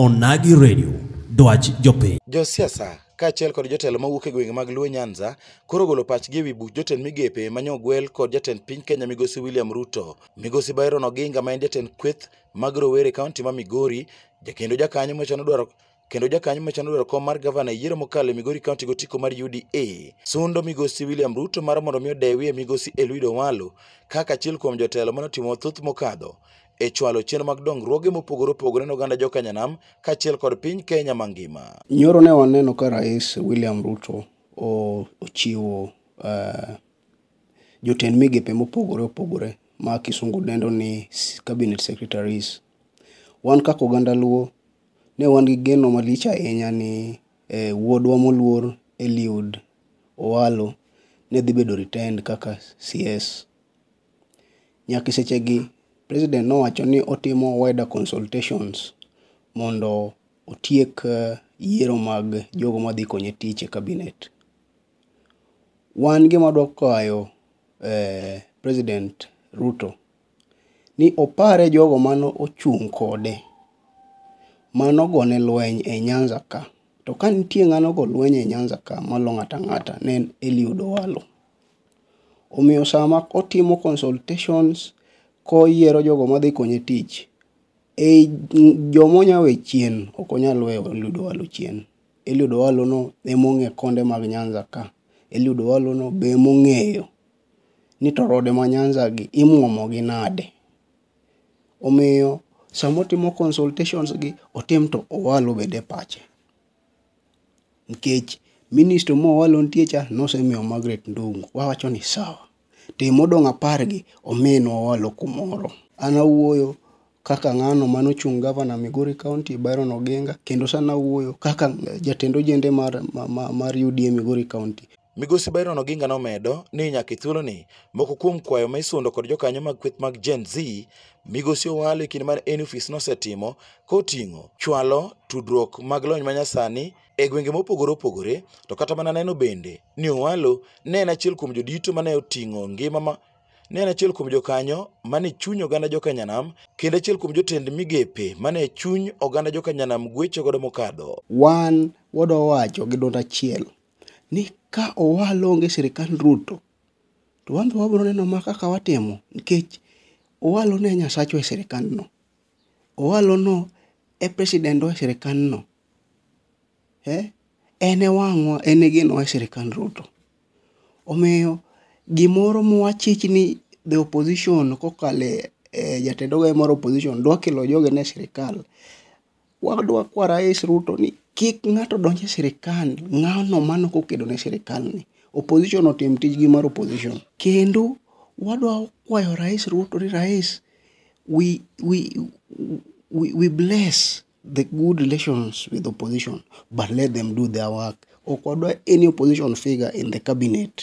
Onagi Radio, dwach jopiny. Josiasa kaachiel kod jotelo mawuok e gwenge mag Luo Nyanza koro golo pachgi ewi buch jotend migepe manyogwel kod jatend piny Kenya migosi William Ruto. Migosi Byron Oginga ma en jatend kweth mag rowere kaunti ma Migori, jakendo jakanyo machano dwaro kendo jakanyo machano dwaro kom mar gavana yiero mokalo e Migori kaunti gotiko mar UDA sundo migosi William Ruto mar mondo mi odewi e migosi Eliud Owalo kaka achiel kuom jotelo manotimo thoth mokadho e chwalo chenro mag dongruoge mopogore opogore ne oganda jokenya nam kaachiel kod piny kenya mangima nyoro ne waneno ka rais william ruto ochiwo uh, eh, joten migepe mopogore opogore ma kisungu dendo ni cabinet secretaries wan kaka oganda luo ne wan gi geno malich ahinya ni e, wuodwa moluor eliud owalo ne dhi bedo retend kaka cs nyaka e sechegi President nowacho ni otimo wider consultations mondo otiek uh, yiero mag jogo madhi konye tich e cabinet. Wan gima wadwa kwayo eh, President Ruto ni opare jogo mane ochung' kode mane ogone lweny e Nyanza ka. To ka nitie ng'ane ogo lweny e Nyanza ka moloyo ng'ato ang'ata ne en Eliud Owalo. Omiyo sama otimo consultations koyiero jogo madhi konye tich e jomonya we chien ok onyal weyo Eliud Owalo chien Eliud Owalo no emong'e konde mag nyanza ka Eliud Owalo no be emong'eyo ni to rode ma nyanza gi imuomo gi nade omiyo samotimo consultations gi otim to owalo bed e pache nikech minista mowalo nitie cha nosemiyo magret ndongo wawacho ni sawa tim modong' apar gi ominwa walo kumoro an awuoyo kaka ng'ano manochung' gavana e migori county byron oginga kendo sani awuoyo kaka jatend ojende mar, mar, mar UDA migori county Migosi Byron Oginga nomedo ni nyaka thuolo ni moko kuom kwayo ma isundo kod jokanyo mag kweth mag Gen Z migosi Owalo e kinde mar NUFIS nosetimo koting'o chwalo tudruok mag lony manyasani e gwenge mopogore opogore to kata mana neno bende ni Owalo ne en achiel kuom jodito mane oting'o ngima ma ne en achiel kuom jokanyo mane chuny oganda jokanyanam kendo achiel kuom jotend migepe mane chuny oganda jokanyanam gwecho godo mokadho. Wan wadwa wacho gi dwond achiel ni ka owalonge e sirikal Ruto, to wan be wabiro neno ma kaka watimo nikech owalo ne nyasachwa e sirikandno. Owalo no e presidendwa e sirikandno. Eh, en e wang'wa en e genowa e sirikand Ruto. Omiyo gimoro mwachich ni the opposition kokale e, e jatend ogai e mar opposition dwa kelo joge ne sirikal. wadwa kwa rais Ruto ni kik ng'ato donje e sirikal ng'ano mano kokedo ne sirikal ni opposition otim tijgi mar opposition kendo wadwa kwayo rais Ruto ni rais we, we, we, we bless the good relations with opposition but let them do their work ok wadwa any opposition figure in the cabinet